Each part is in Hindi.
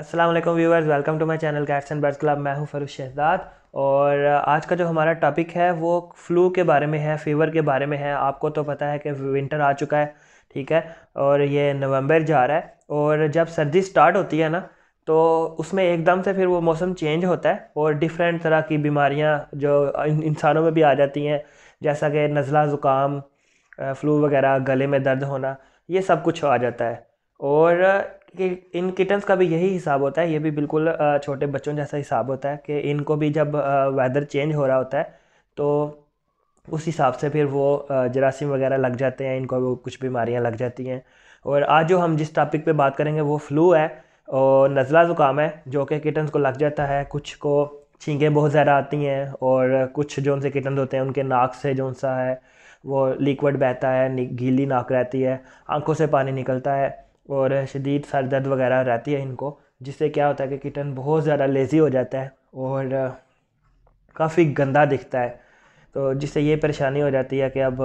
अस्सलाम वालेकुम viewers welcome to my channel cats and birds club मैं हूं फरूज शहजाद और आज का जो हमारा टॉपिक है वो फ्लू के बारे में है फीवर के बारे में है आपको तो पता है कि विंटर आ चुका है ठीक है और ये नवंबर जा रहा है और जब सर्दी स्टार्ट होती है ना तो उसमें एकदम से फिर वो मौसम चेंज होता है और डिफरेंट तरह की बीमारियाँ जो इंसानों में भी आ जाती हैं जैसा कि नज़ला ज़ुकाम फ़्लू वगैरह गले में दर्द होना ये सब कुछ आ जाता है और इन किटन्स का भी यही हिसाब होता है ये भी बिल्कुल छोटे बच्चों जैसा हिसाब होता है कि इनको भी जब वेदर चेंज हो रहा होता है तो उस हिसाब से फिर वो जरासीम वगैरह लग जाते हैं इनको कुछ बीमारियां लग जाती हैं और आज जो हम जिस टॉपिक पे बात करेंगे वो फ्लू है और नज़ला ज़ुकाम है जो कि किटन्स को लग जाता है कुछ को छींकें बहुत ज़्यादा आती हैं और कुछ जो उनसे किटन्स होते हैं उनके नाक से जो सा है वो लिक्विड बहता है गीली नाक रहती है आंखों से पानी निकलता है और शदीद सर दर्द वगैरह रहती है इनको जिससे क्या होता है कि किटन बहुत ज़्यादा लेज़ी हो जाता है और काफ़ी गंदा दिखता है तो जिससे ये परेशानी हो जाती है कि अब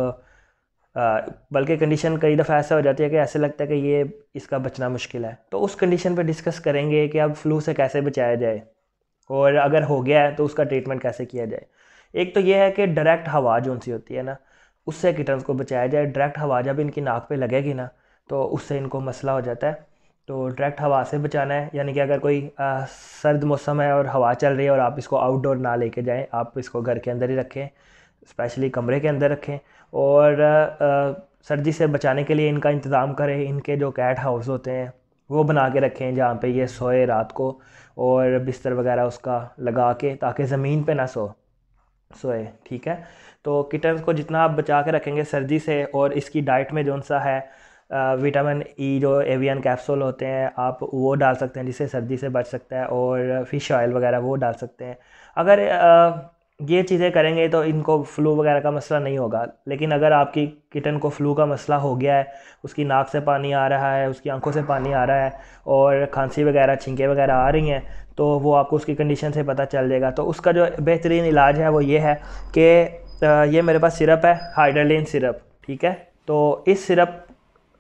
बल्कि कंडीशन कई दफ़ा ऐसा हो जाती है कि ऐसे लगता है कि ये इसका बचना मुश्किल है तो उस कंडीशन पर डिस्कस करेंगे कि अब फ्लू से कैसे बचाया जाए और अगर हो गया है तो उसका ट्रीटमेंट कैसे किया जाए एक तो ये है कि डायरेक्ट हवा जो सी होती है ना उससे किटन्स को बचाया जाए डायरेक्ट हवा जब इनकी नाक पे लगेगी ना तो उससे इनको मसला हो जाता है तो डायरेक्ट हवा से बचाना है यानी कि अगर कोई आ, सर्द मौसम है और हवा चल रही है और आप इसको आउटडोर ना लेके जाएं आप इसको घर के अंदर ही रखें स्पेशली कमरे के अंदर रखें और आ, सर्दी से बचाने के लिए इनका इंतज़ाम करें इनके जो कैट हाउस होते हैं वो बना के रखें जहाँ पे ये सोए रात को और बिस्तर वगैरह उसका लगा के ताकि ज़मीन पे ना सो सोए ठीक है तो किटन्स को जितना आप बचा के रखेंगे सर्दी से और इसकी डाइट में जौन सा है विटामिन ई e जो एवियन कैप्सूल होते हैं आप वो डाल सकते हैं जिससे सर्दी से बच सकता है और फ़िश ऑयल वगैरह वो डाल सकते हैं अगर ये चीज़ें करेंगे तो इनको फ़्लू वगैरह का मसला नहीं होगा लेकिन अगर आपकी किटन को फ़्लू का मसला हो गया है उसकी नाक से पानी आ रहा है उसकी आंखों से पानी आ रहा है और खांसी वगैरह छिंके वगैरह आ रही हैं तो वो आपको उसकी कंडीशन से पता चल जाएगा तो उसका जो बेहतरीन इलाज है वो ये है कि ये मेरे पास सिरप है हाइड्रोलिन सिरप ठीक है तो इस सिरप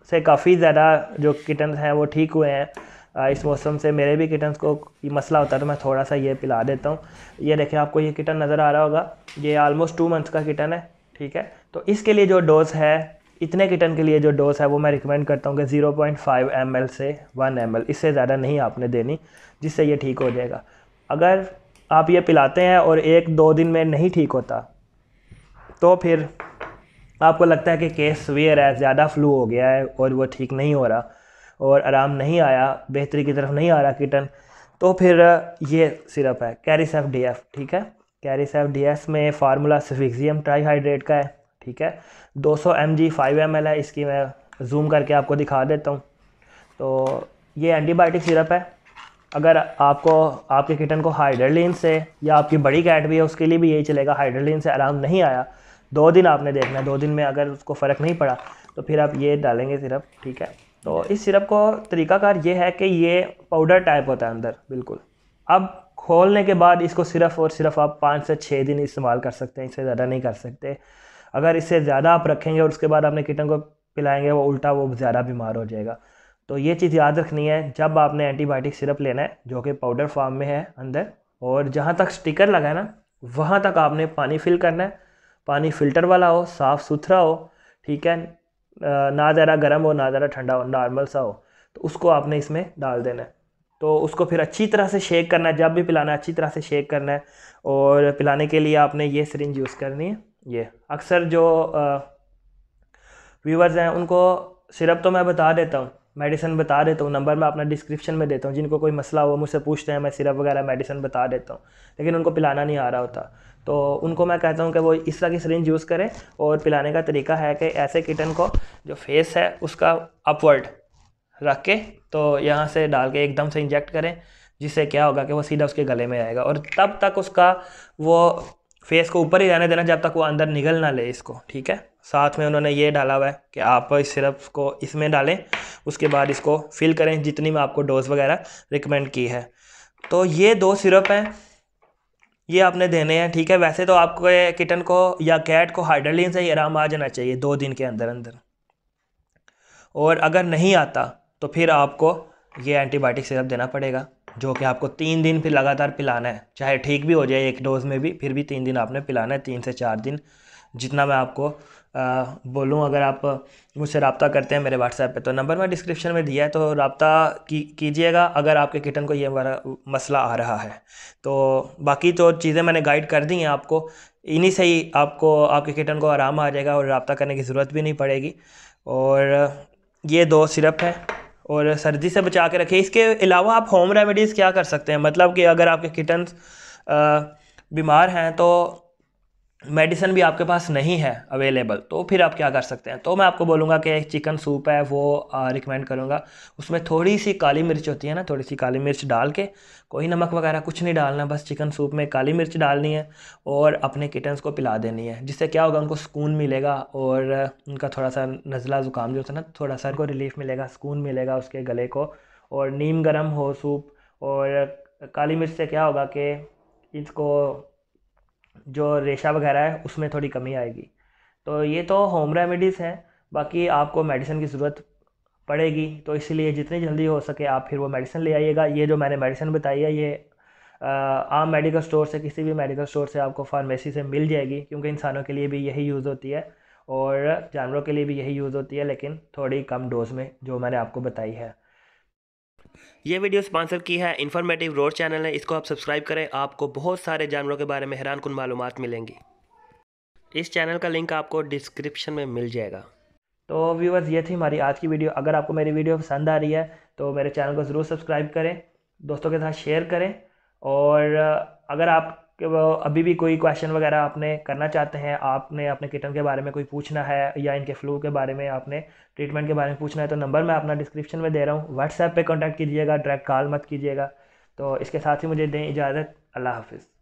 से काफ़ी ज़्यादा जो किटन्स हैं वो ठीक हुए हैं इस मौसम से मेरे भी किटन्स को ये मसला होता है तो मैं थोड़ा सा ये पिला देता हूँ ये देखें आपको ये किटन नज़र आ रहा होगा ये आलमोस्ट टू मंथ्स का किटन है ठीक है तो इसके लिए जो डोज़ है इतने किटन के लिए जो डोज है वो मैं रिकमेंड करता हूँ कि 0.5 पॉइंट से 1 एम इससे ज़्यादा नहीं आपने देनी जिससे ये ठीक हो जाएगा अगर आप ये पिलाते हैं और एक दो दिन में नहीं ठीक होता तो फिर तो आपको लगता है कि केस वेयर है ज़्यादा फ्लू हो गया है और वो ठीक नहीं हो रहा और आराम नहीं आया बेहतरी की तरफ नहीं आ रहा किटन तो फिर ये सिरप है कैरीसेफ डी एफ ठीक है कैरीसेफ डी एफ में फार्मूला सिफिक्सियम ट्राईहाइड्रेट का है ठीक है 200 सौ M G five M L है इसकी मैं जूम करके आपको दिखा देता हूँ तो ये एंटीबायोटिक सिरप है अगर आपको आपके किटन को हाइड्रोलिन से या आपकी बड़ी कैट भी है उसके लिए भी यही चलेगा हाइड्रोलिन से आराम नहीं आया दो दिन आपने देखना है दो दिन में अगर उसको फ़र्क नहीं पड़ा तो फिर आप ये डालेंगे सिरप ठीक है तो इस सिरप को तरीकाकार ये है कि ये पाउडर टाइप होता है अंदर बिल्कुल अब खोलने के बाद इसको सिर्फ और सिर्फ आप पाँच से छः दिन इस्तेमाल कर सकते हैं इससे ज़्यादा नहीं कर सकते अगर इससे ज़्यादा आप रखेंगे और उसके बाद आपने किटन को पिलाएंगे वो उल्टा वो ज़्यादा बीमार हो जाएगा तो ये चीज़ याद रखनी है जब आपने एंटीबायोटिक सिरप लेना है जो कि पाउडर फॉर्म में है अंदर और जहाँ तक स्टिकर लगा ना वहाँ तक आपने पानी फिल करना है पानी फ़िल्टर वाला हो साफ़ सुथरा हो ठीक है ना ज़रा गर्म हो ना ज़रा ठंडा हो नॉर्मल सा हो तो उसको आपने इसमें डाल देना है तो उसको फिर अच्छी तरह से शेक करना है जब भी पिलाना है अच्छी तरह से शेक करना है और पिलाने के लिए आपने ये सरिंज यूज़ करनी है ये अक्सर जो व्यूवर्स हैं उनको सिरप तो मैं बता देता हूँ मेडिसन बता देता हूँ नंबर मैं अपना डिस्क्रिप्शन में देता हूँ जिनको कोई मसला हो मुझसे पूछते हैं मैं सिरप वगैरह मेडिसन बता देता हूँ लेकिन उनको पिलाना नहीं आ रहा होता तो उनको मैं कहता हूँ कि वो इस तरह की सरिंज यूज़ करें और पिलाने का तरीका है कि ऐसे किटन को जो फेस है उसका अपवर्ड रख के तो यहाँ से डाल के एकदम से इंजेक्ट करें जिससे क्या होगा कि वो सीधा उसके गले में आएगा और तब तक उसका वो फेस को ऊपर ही रहने देना जब तक वो अंदर निगल ना ले इसको ठीक है साथ में उन्होंने ये डाला हुआ है कि आप इस सिरप को इसमें डालें उसके बाद इसको फिल करें जितनी में आपको डोज वगैरह रिकमेंड की है तो ये दो सिरप हैं ये आपने देने हैं ठीक है वैसे तो आपको किटन को या कैट को हाइड्रोलिन से ही आराम आ जाना चाहिए दो दिन के अंदर अंदर और अगर नहीं आता तो फिर आपको ये एंटीबायोटिक सिरप देना पड़ेगा जो कि आपको तीन दिन फिर लगातार पिलाना है चाहे ठीक भी हो जाए एक डोज में भी फिर भी तीन दिन आपने पिलाना है तीन से चार दिन जितना मैं आपको बोलूँ अगर आप मुझसे रबता करते हैं मेरे व्हाट्सएप पे तो नंबर मैं डिस्क्रिप्शन में दिया है तो रबता की कीजिएगा अगर आपके किटन को ये मसला आ रहा है तो बाकी तो चीज़ें मैंने गाइड कर दी हैं आपको इन्हीं से ही आपको आपके किटन को आराम आ जाएगा और रबता करने की ज़रूरत भी नहीं पड़ेगी और ये दो सिरप है और सर्दी से बचा के रखें इसके अलावा आप होम रेमेडीज़ क्या कर सकते हैं मतलब कि अगर आपके किटन्स बीमार हैं तो मेडिसिन भी आपके पास नहीं है अवेलेबल तो फिर आप क्या कर सकते हैं तो मैं आपको बोलूँगा कि चिकन सूप है वो रिकमेंड करूँगा उसमें थोड़ी सी काली मिर्च होती है ना थोड़ी सी काली मिर्च डाल के कोई नमक वगैरह कुछ नहीं डालना बस चिकन सूप में काली मिर्च डालनी है और अपने किटन्स को पिला देनी है जिससे क्या होगा उनको सुकून मिलेगा और उनका थोड़ा सा नज़ला ज़ुकाम जो होता है ना थोड़ा सा उनको रिलीफ मिलेगा सुकून मिलेगा उसके गले को और नीम गर्म हो सूप और काली मिर्च से क्या होगा कि इसको जो रेशा वगैरह है उसमें थोड़ी कमी आएगी तो ये तो होम रेमेडीज़ हैं बाकी आपको मेडिसिन की ज़रूरत पड़ेगी तो इसलिए जितनी जल्दी हो सके आप फिर वो मेडिसिन ले आइएगा ये जो मैंने मेडिसिन बताई है ये आम मेडिकल स्टोर से किसी भी मेडिकल स्टोर से आपको फार्मेसी से मिल जाएगी क्योंकि इंसानों के लिए भी यही यूज़ होती है और जानवरों के लिए भी यही यूज़ होती है लेकिन थोड़ी कम डोज में जो मैंने आपको बताई है ये वीडियो स्पॉन्सर की है इन्फॉर्मेटिव रोड चैनल है इसको आप सब्सक्राइब करें आपको बहुत सारे जानवरों के बारे में हैरान कन मालूम मिलेंगी इस चैनल का लिंक आपको डिस्क्रिप्शन में मिल जाएगा तो व्यूवर्स ये थी हमारी आज की वीडियो अगर आपको मेरी वीडियो पसंद आ रही है तो मेरे चैनल को ज़रूर सब्सक्राइब करें दोस्तों के साथ शेयर करें और अगर आप कि वो अभी भी कोई क्वेश्चन वगैरह आपने करना चाहते हैं आपने अपने किटन के बारे में कोई पूछना है या इनके फ्लू के बारे में आपने ट्रीटमेंट के बारे में पूछना है तो नंबर मैं अपना डिस्क्रिप्शन में दे रहा हूँ व्हाट्सएप पे कांटेक्ट कीजिएगा डायरेक्ट कॉल मत कीजिएगा तो इसके साथ ही मुझे दें इजाज़त अल्लाह हाफिज़